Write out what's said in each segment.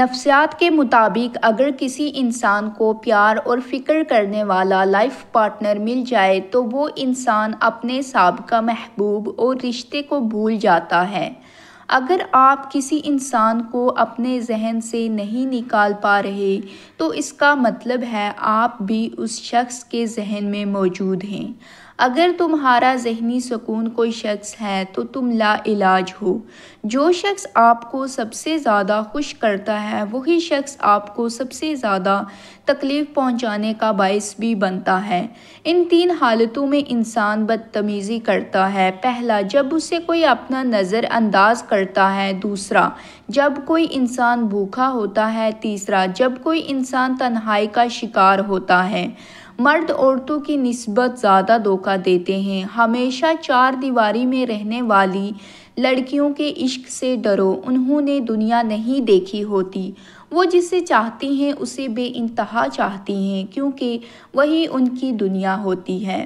नफ्सियात के मुताबिक अगर किसी इंसान को प्यार और फ़िक्र करने वाला लाइफ पार्टनर मिल जाए तो वो इंसान अपने सबका महबूब और रिश्ते को भूल जाता है अगर आप किसी इंसान को अपने जहन से नहीं निकाल पा रहे तो इसका मतलब है आप भी उस शख्स के जहन में मौजूद हैं अगर तुम्हारा जहनी सुकून कोई शख्स है तो तुम ला इलाज हो जो शख्स आपको सबसे ज़्यादा खुश करता है वही शख्स आपको सबसे ज़्यादा तकलीफ़ पहुंचाने का बायस भी बनता है इन तीन हालतों में इंसान बदतमीज़ी करता है पहला जब उसे कोई अपना नज़रअंदाज करता है दूसरा जब कोई इंसान भूखा होता है तीसरा जब कोई इंसान तन्हाई का शिकार होता है मर्द औरतों की नस्बत ज़्यादा धोखा देते हैं हमेशा चार दीवारी में रहने वाली लड़कियों के इश्क से डरो उन्होंने दुनिया नहीं देखी होती वो जिसे चाहती हैं उसे बे चाहती हैं क्योंकि वही उनकी दुनिया होती है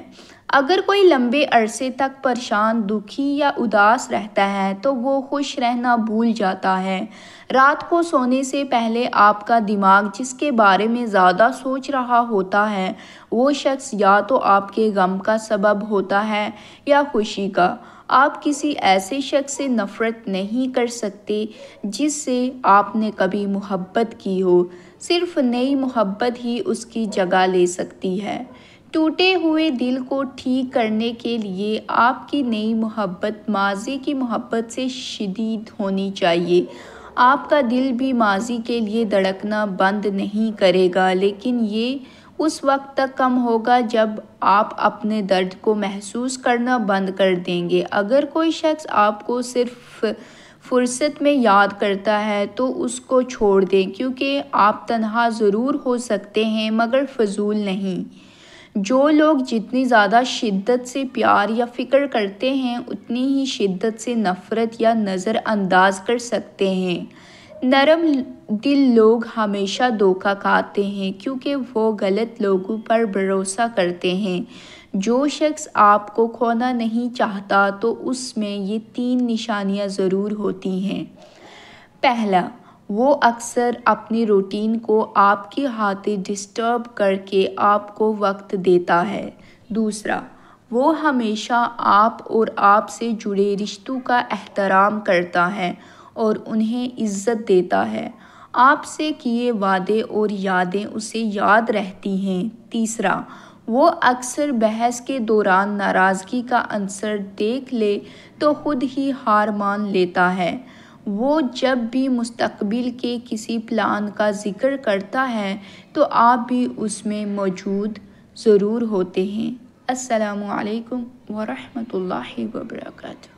अगर कोई लंबे अरसे तक परेशान दुखी या उदास रहता है तो वो खुश रहना भूल जाता है रात को सोने से पहले आपका दिमाग जिसके बारे में ज़्यादा सोच रहा होता है वो शख्स या तो आपके गम का सबब होता है या खुशी का आप किसी ऐसे शख्स से नफ़रत नहीं कर सकते जिससे आपने कभी मोहब्बत की हो सिर्फ नई मोहब्बत ही उसकी जगह ले सकती है टूटे हुए दिल को ठीक करने के लिए आपकी नई मोहब्बत माजी की मोहब्बत से शदीद होनी चाहिए आपका दिल भी माजी के लिए धड़कना बंद नहीं करेगा लेकिन ये उस वक्त तक कम होगा जब आप अपने दर्द को महसूस करना बंद कर देंगे अगर कोई शख्स आपको सिर्फ फुर्सत में याद करता है तो उसको छोड़ दें क्योंकि आप तनहा ज़रूर हो सकते हैं मगर फजूल नहीं जो लोग जितनी ज़्यादा शिद्दत से प्यार या फ़िक्र करते हैं उतनी ही शिद्दत से नफ़रत या नज़रअंदाज कर सकते हैं नरम दिल लोग हमेशा धोखा खाते हैं क्योंकि वो गलत लोगों पर भरोसा करते हैं जो शख्स आपको खोना नहीं चाहता तो उसमें ये तीन निशानियाँ ज़रूर होती हैं पहला वो अक्सर अपनी रूटीन को आपके हाथे डिस्टर्ब करके आपको वक्त देता है दूसरा वो हमेशा आप और आप से जुड़े रिश्तों का एहतराम करता है और उन्हें इज़्ज़त देता है आपसे किए वादे और यादें उसे याद रहती हैं तीसरा वो अक्सर बहस के दौरान नाराज़गी का आंसर देख ले तो खुद ही हार मान लेता है वो जब भी मुस्तकबिल के किसी प्लान का ज़िक्र करता है तो आप भी उसमें मौजूद ज़रूर होते हैं असलकम वरहमल वर्का